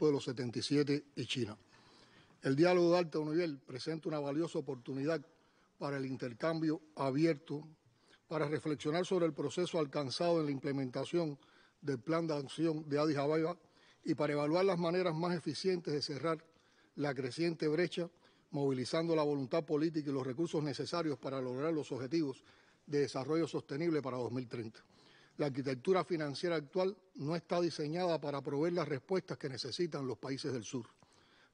de los 77 y China. El diálogo de alto nivel presenta una valiosa oportunidad para el intercambio abierto, para reflexionar sobre el proceso alcanzado en la implementación del plan de acción de Addis Ababa y para evaluar las maneras más eficientes de cerrar la creciente brecha, movilizando la voluntad política y los recursos necesarios para lograr los objetivos de desarrollo sostenible para 2030. La arquitectura financiera actual no está diseñada para proveer las respuestas que necesitan los países del sur.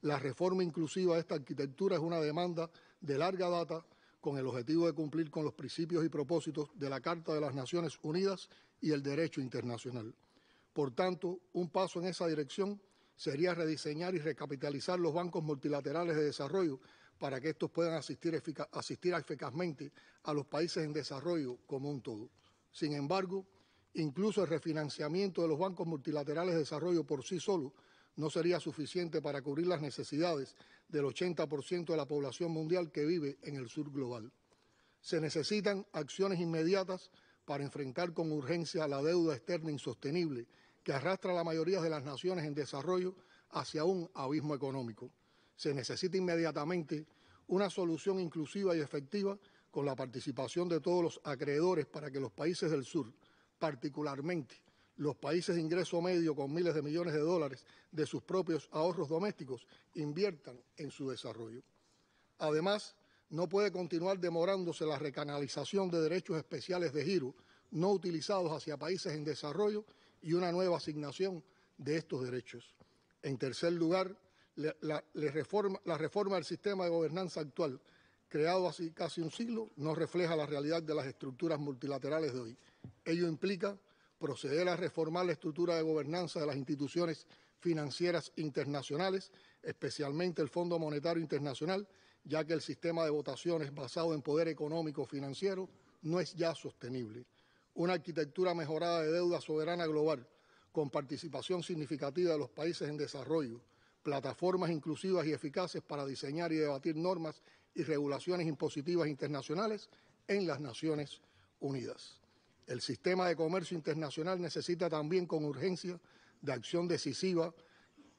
La reforma inclusiva de esta arquitectura es una demanda de larga data con el objetivo de cumplir con los principios y propósitos de la Carta de las Naciones Unidas y el derecho internacional. Por tanto, un paso en esa dirección sería rediseñar y recapitalizar los bancos multilaterales de desarrollo para que estos puedan asistir, eficazmente a los países en desarrollo como un todo. Sin embargo, Incluso el refinanciamiento de los bancos multilaterales de desarrollo por sí solo no sería suficiente para cubrir las necesidades del 80% de la población mundial que vive en el sur global. Se necesitan acciones inmediatas para enfrentar con urgencia la deuda externa insostenible que arrastra a la mayoría de las naciones en desarrollo hacia un abismo económico. Se necesita inmediatamente una solución inclusiva y efectiva con la participación de todos los acreedores para que los países del sur particularmente los países de ingreso medio con miles de millones de dólares de sus propios ahorros domésticos inviertan en su desarrollo. Además, no puede continuar demorándose la recanalización de derechos especiales de giro no utilizados hacia países en desarrollo y una nueva asignación de estos derechos. En tercer lugar, la, reforma, la reforma del sistema de gobernanza actual creado hace casi un siglo, no refleja la realidad de las estructuras multilaterales de hoy. Ello implica proceder a reformar la estructura de gobernanza de las instituciones financieras internacionales, especialmente el Fondo Monetario Internacional, ya que el sistema de votaciones basado en poder económico financiero no es ya sostenible. Una arquitectura mejorada de deuda soberana global, con participación significativa de los países en desarrollo, plataformas inclusivas y eficaces para diseñar y debatir normas y regulaciones impositivas internacionales en las Naciones Unidas. El sistema de comercio internacional necesita también con urgencia de acción decisiva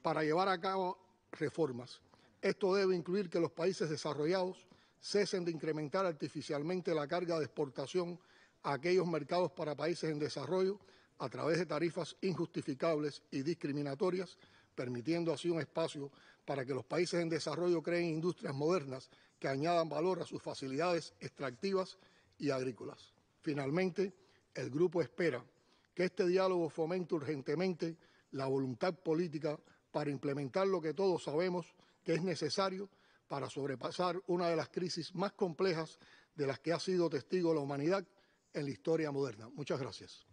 para llevar a cabo reformas. Esto debe incluir que los países desarrollados cesen de incrementar artificialmente la carga de exportación a aquellos mercados para países en desarrollo a través de tarifas injustificables y discriminatorias, permitiendo así un espacio para que los países en desarrollo creen industrias modernas que añadan valor a sus facilidades extractivas y agrícolas. Finalmente, el grupo espera que este diálogo fomente urgentemente la voluntad política para implementar lo que todos sabemos que es necesario para sobrepasar una de las crisis más complejas de las que ha sido testigo la humanidad en la historia moderna. Muchas gracias.